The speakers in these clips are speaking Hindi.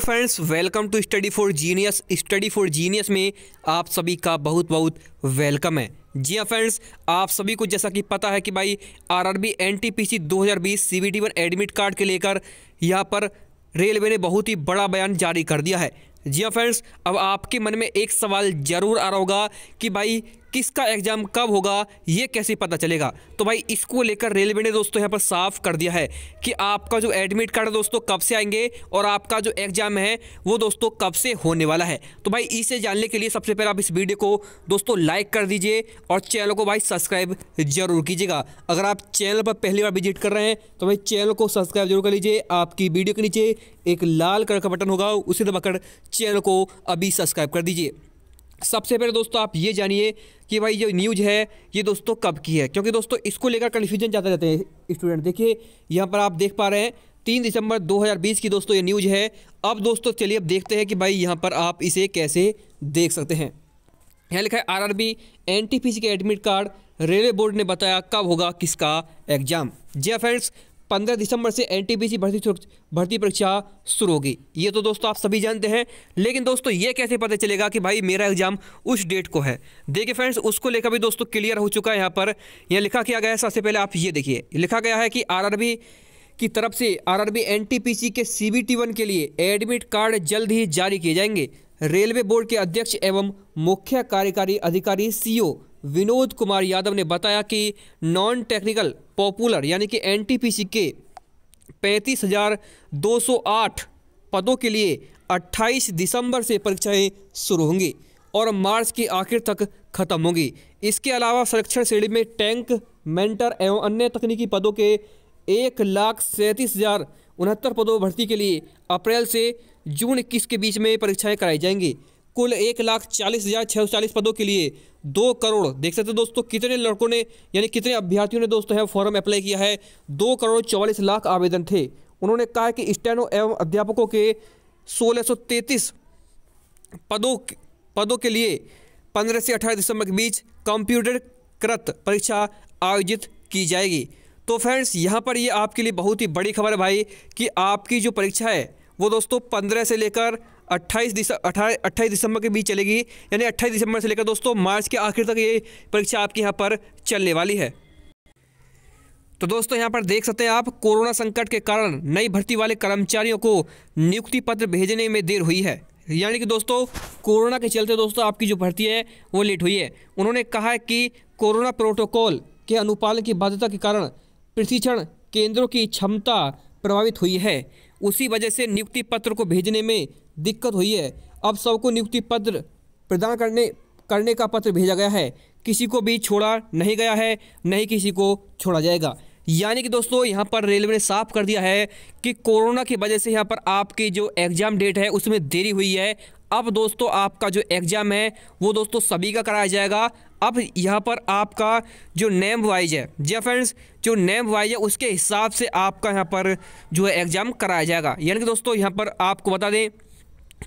friends welcome to study for genius study for genius में आप सभी का बहुत बहुत वेलकम है जी हाँ फ्रेंड्स आप सभी को जैसा कि पता है कि भाई आरआरबी एनटीपीसी 2020 सीबीटी पर एडमिट कार्ड के लेकर यहाँ पर रेलवे ने बहुत ही बड़ा बयान जारी कर दिया है जी हाँ फ्रेंड्स अब आपके मन में एक सवाल ज़रूर आ रहा होगा कि भाई किसका एग्जाम कब होगा ये कैसे पता चलेगा तो भाई इसको लेकर रेलवे ने दोस्तों यहाँ पर साफ कर दिया है कि आपका जो एडमिट कार्ड है दोस्तों कब से आएंगे और आपका जो एग्जाम है वो दोस्तों कब से होने वाला है तो भाई इसे जानने के लिए सबसे पहले आप इस वीडियो को दोस्तों लाइक कर दीजिए और चैनल को भाई सब्सक्राइब जरूर कीजिएगा अगर आप चैनल पर पहली बार विजिट कर रहे हैं तो भाई चैनल को सब्सक्राइब जरूर कर लीजिए आपकी वीडियो के नीचे एक लाल कलर का बटन होगा उसे दबाकर चैनल को अभी सब्सक्राइब कर दीजिए सबसे पहले दोस्तों आप ये जानिए कि भाई जो न्यूज है ये दोस्तों कब की है क्योंकि दोस्तों इसको लेकर कन्फ्यूजन ज़्यादा रहते हैं स्टूडेंट देखिए यहाँ पर आप देख पा रहे हैं तीन दिसंबर 2020 की दोस्तों ये न्यूज है अब दोस्तों चलिए अब देखते हैं कि भाई यहाँ पर आप इसे कैसे देख सकते हैं यहाँ लिखा है R R B N T P C के एडमिट कार्ड रेलवे बोर्ड ने बताया कब होगा किसका एग्जाम जी फ्रेंड्स पंद्रह दिसंबर से एन भर्ती भर्ती परीक्षा शुरू होगी ये तो दोस्तों आप सभी जानते हैं लेकिन दोस्तों ये कैसे पता चलेगा कि भाई मेरा एग्जाम उस डेट को है देखिए फ्रेंड्स उसको लेकर भी दोस्तों क्लियर हो चुका है यहाँ पर यह लिखा किया गया है सबसे पहले आप ये देखिए लिखा गया है कि आर की तरफ से आर आर के सी वन के लिए एडमिट कार्ड जल्द ही जारी किए जाएंगे रेलवे बोर्ड के अध्यक्ष एवं मुख्य कार्यकारी अधिकारी सी विनोद कुमार यादव ने बताया कि नॉन टेक्निकल पॉपुलर यानी कि सी के पैंतीस हज़ार दो सौ आठ पदों के लिए 28 दिसंबर से परीक्षाएं शुरू होंगी और मार्च के आखिर तक खत्म होंगी इसके अलावा संरक्षण श्रेणी में टैंक मेंटर एवं अन्य तकनीकी पदों के एक लाख सैंतीस हज़ार उनहत्तर पदों भर्ती के लिए अप्रैल से जून इक्कीस के बीच में परीक्षाएं कराई जाएंगी कुल एक लाख चालीस हज़ार छः सौ चालीस पदों के लिए दो करोड़ देख सकते हो दोस्तों कितने लड़कों ने यानी कितने अभ्यर्थियों ने दोस्तों है फॉर्म अप्लाई किया है दो करोड़ चौवालीस लाख आवेदन थे उन्होंने कहा कि स्टैनो एवं अध्यापकों के सोलह सौ तैंतीस पदों पदों के लिए पंद्रह से अठारह दिसंबर के बीच कंप्यूटर कृत परीक्षा आयोजित की जाएगी तो फ्रेंड्स यहाँ पर ये आपके लिए बहुत ही बड़ी खबर है भाई कि आपकी जो परीक्षा है वो दोस्तों पंद्रह से लेकर अट्ठाईस दिसंबर अट्ठाईस अट्ठाईस दिसंबर के बीच चलेगी यानी अट्ठाईस दिसंबर से लेकर दोस्तों मार्च के आखिर तक ये परीक्षा आपके यहाँ पर चलने वाली है तो दोस्तों यहाँ पर देख सकते हैं आप कोरोना संकट के कारण नई भर्ती वाले कर्मचारियों को नियुक्ति पत्र भेजने में देर हुई है यानी कि दोस्तों कोरोना के चलते दोस्तों आपकी जो भर्ती है वो लेट हुई है उन्होंने कहा है कि कोरोना प्रोटोकॉल के अनुपालन की बाध्यता के कारण प्रशिक्षण केंद्रों की क्षमता प्रभावित हुई है उसी वजह से नियुक्ति पत्र को भेजने में दिक्कत हुई है अब सबको नियुक्ति पत्र प्रदान करने करने का पत्र भेजा गया है किसी को भी छोड़ा नहीं गया है नहीं किसी को छोड़ा जाएगा यानी कि दोस्तों यहाँ पर रेलवे ने साफ कर दिया है कि कोरोना की वजह से यहाँ पर आपकी जो एग्ज़ाम डेट है उसमें देरी हुई है अब दोस्तों आपका जो एग्ज़ाम है वो दोस्तों सभी का कराया जाएगा अब यहाँ पर आपका जो नेम वाइज है जी हाँ फ्रेंड्स जो नेम वाइज है उसके हिसाब से आपका यहाँ पर जो है एग्ज़ाम कराया जाएगा यानी कि दोस्तों यहाँ पर आपको बता दें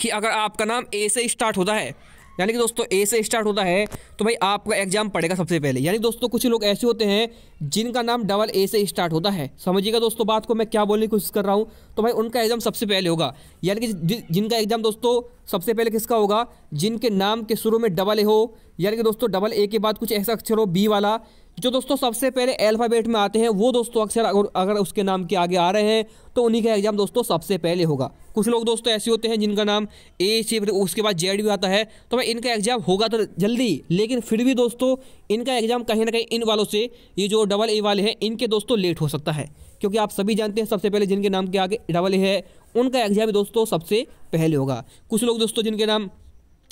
कि अगर आपका नाम ए से स्टार्ट होता है यानी कि दोस्तों ए से स्टार्ट होता है तो भाई आपका एग्जाम पड़ेगा सबसे पहले यानी दोस्तों कुछ लोग ऐसे होते हैं जिनका नाम डबल ए से स्टार्ट होता है समझिएगा दोस्तों बात को मैं क्या बोलने की कोशिश कर रहा हूँ तो भाई उनका एग्जाम सबसे पहले होगा यानी कि जिनका एग्जाम दोस्तों सबसे पहले किसका होगा जिनके नाम के शुरू में डबल ए हो यानी कि दोस्तों डबल ए के बाद कुछ ऐसा अक्षर हो बी वाला जो दोस्तों सबसे पहले एल्फ़ाबेट में आते हैं वो दोस्तों अक्सर अगर, अगर उसके नाम के आगे आ रहे हैं तो उन्हीं का एग्जाम दोस्तों सबसे पहले होगा कुछ लोग दोस्तों ऐसे होते हैं जिनका नाम ए सी फिर उसके बाद जेड भी आता है तो भाई इनका एग्जाम होगा तो जल्दी लेकिन फिर भी दोस्तों इनका एग्जाम कहीं ना कहीं इन वालों से ये जो डबल ए वाले हैं इनके दोस्तों लेट हो सकता है क्योंकि आप सभी जानते हैं सबसे पहले जिनके नाम के आगे डबल ए है उनका एग्जाम दोस्तों सबसे पहले होगा कुछ लोग दोस्तों जिनके नाम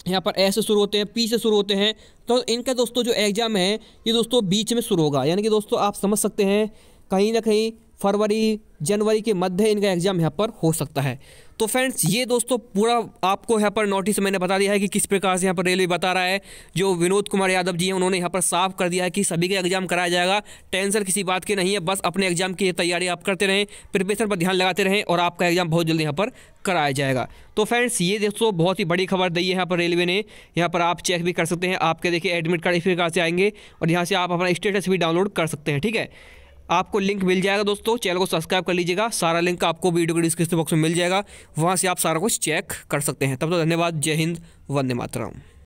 यहाँ पर ए से शुरू होते हैं पी से शुरू होते हैं तो इनका दोस्तों जो एग्जाम है ये दोस्तों बीच में शुरू होगा यानी कि दोस्तों आप समझ सकते हैं कहीं ना कहीं फरवरी जनवरी के मध्य इनका एग्ज़ाम यहाँ पर हो सकता है तो फ्रेंड्स ये दोस्तों पूरा आपको यहाँ पर नोटिस मैंने बता दिया है कि किस प्रकार से यहाँ पर रेलवे बता रहा है जो विनोद कुमार यादव जी हैं उन्होंने यहाँ पर साफ कर दिया है कि सभी का एग्जाम कराया जाएगा टेंशन किसी बात की नहीं है बस अपने एग्जाम की तैयारी आप करते रहें प्रिपरेशन पर ध्यान लगाते रहें और आपका एग्जाम बहुत जल्दी यहाँ पर कराया जाएगा तो फ्रेंड्स ये दोस्तों बहुत ही बड़ी खबर दी है यहाँ पर रेलवे ने यहाँ पर आप चेक भी कर सकते हैं आपके देखिए एडमिट कार्ड इस प्रकार से आएंगे और यहाँ से आप अपना स्टेटस भी डाउनलोड कर सकते हैं ठीक है आपको लिंक मिल जाएगा दोस्तों चैनल को सब्सक्राइब कर लीजिएगा सारा लिंक आपको वीडियो के डिस्क्रिप्शन बॉक्स में मिल जाएगा वहाँ से आप सारा कुछ चेक कर सकते हैं तब तो धन्यवाद जय हिंद वंदे मातराम